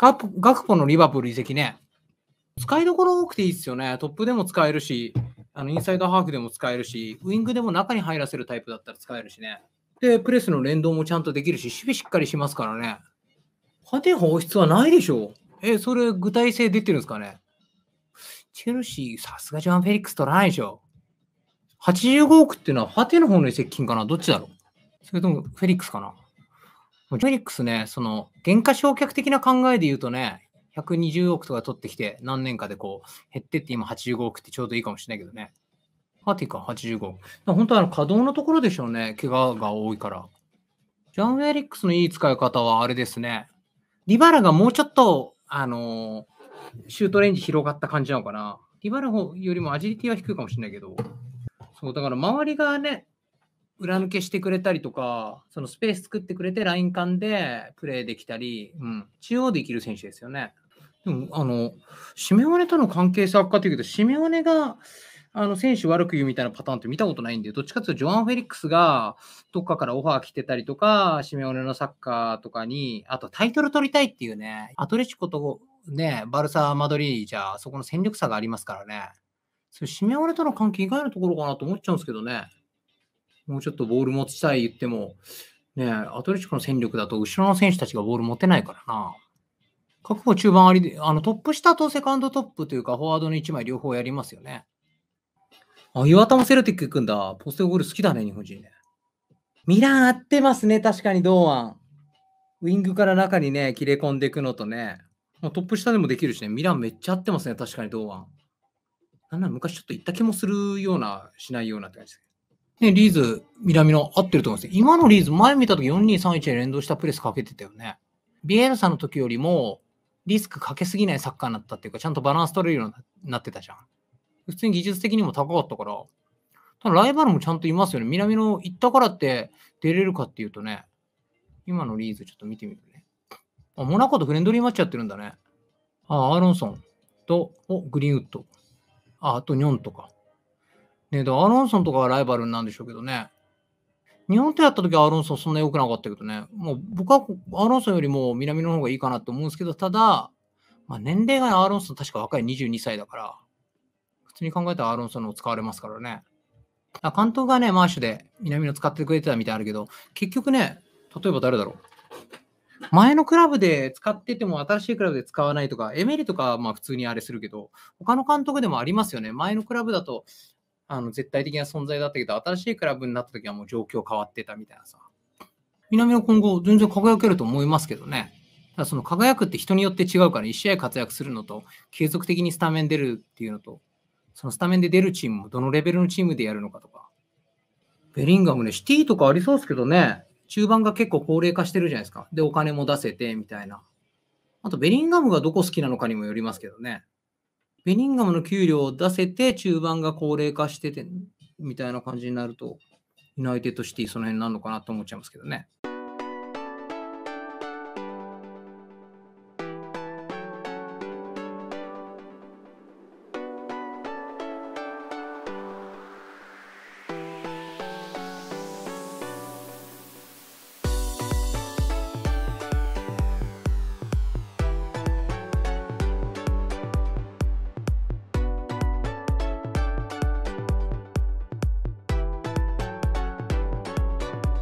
ガクポのリバプール移籍ね、使いどころ多くていいですよね。トップでも使えるし、あのインサイドハーフでも使えるし、ウイングでも中に入らせるタイプだったら使えるしね。で、プレスの連動もちゃんとできるし、守備しっかりしますからね。派テ放出はないでしょえ、それ具体性出てるんですかねチェルシー、さすがジョアン・フェリックス取らないでしょ。85億っていうのは、ファテの方の移籍金かなどっちだろうそれともフェリックスかなフェリックスね、その、減価償却的な考えで言うとね、120億とか取ってきて、何年かでこう、減ってって今85億ってちょうどいいかもしれないけどね。パーティーか85億。本当はあの稼働のところでしょうね。怪我が多いから。ジャン・フェリックスのいい使い方はあれですね。リバラがもうちょっと、あのー、シュートレンジ広がった感じなのかな。リバラよりもアジリティは低いかもしれないけど。そう、だから周りがね、裏抜けしてくれたりとか、そのスペース作ってくれて、ライン間でプレーできたり、うん、中央できる選手ですよね。でも、あの、シメオネとの関係性悪化というけど、シメオネが、あの選手悪く言うみたいなパターンって見たことないんで、どっちかというと、ジョアン・フェリックスがどっかからオファー来てたりとか、シメオネのサッカーとかに、あとタイトル取りたいっていうね、アトレチコとね、バルサ・マドリーじゃ、そこの戦力差がありますからね、そシメオネとの関係以外のところかなと思っちゃうんですけどね。もうちょっとボール持ちたい言っても、ね、アトレチコの戦力だと後ろの選手たちがボール持てないからな。確保中盤ありで、あのトップ下とセカンドトップというか、フォワードの1枚両方やりますよね。あ、岩田もセルティック行くんだ。ポストゴール好きだね、日本人ね。ミラン合ってますね、確かに堂安。ウィングから中にね、切れ込んでいくのとね、トップ下でもできるしね、ミランめっちゃ合ってますね、確かに堂安。なんなら昔ちょっと行った気もするような、しないようなって感じですね、リーズ、南の合ってると思うんです今のリーズ、前見たとき4231に連動したプレスかけてたよね。ビエルさんの時よりも、リスクかけすぎないサッカーになったっていうか、ちゃんとバランス取れるようになってたじゃん。普通に技術的にも高かったから、ただライバルもちゃんといますよね。南の行ったからって出れるかっていうとね、今のリーズちょっと見てみるね。あ、モナコとフレンドリーマッチやってるんだね。あ、アーロンソンと、お、グリーンウッド。あ、あとニョンとか。ねえ、だアロンソンとかがライバルなんでしょうけどね。日本とやった時はアロンソンそんな良くなかったけどね。もう僕はアロンソンよりも南の方がいいかなと思うんですけど、ただ、まあ、年齢がアロンソン確か若い22歳だから、普通に考えたらアロンソンの使われますからね。あ関東がね、マーシュで南の使ってくれてたみたいあるけど、結局ね、例えば誰だろう。前のクラブで使ってても新しいクラブで使わないとか、エメリとかまあ普通にあれするけど、他の監督でもありますよね。前のクラブだと、あの絶対的な存在だったけど、新しいクラブになった時はもう状況変わってたみたいなさ。南は今後、全然輝けると思いますけどね。ただその輝くって人によって違うから、1試合活躍するのと、継続的にスタメン出るっていうのと、そのスタメンで出るチームもどのレベルのチームでやるのかとか。ベリンガムね、シティとかありそうですけどね、中盤が結構高齢化してるじゃないですか。で、お金も出せてみたいな。あと、ベリンガムがどこ好きなのかにもよりますけどね。ベニンガムの給料を出せて、中盤が高齢化してて、みたいな感じになると、ユナイテッドシティ、その辺なのかなと思っちゃいますけどね。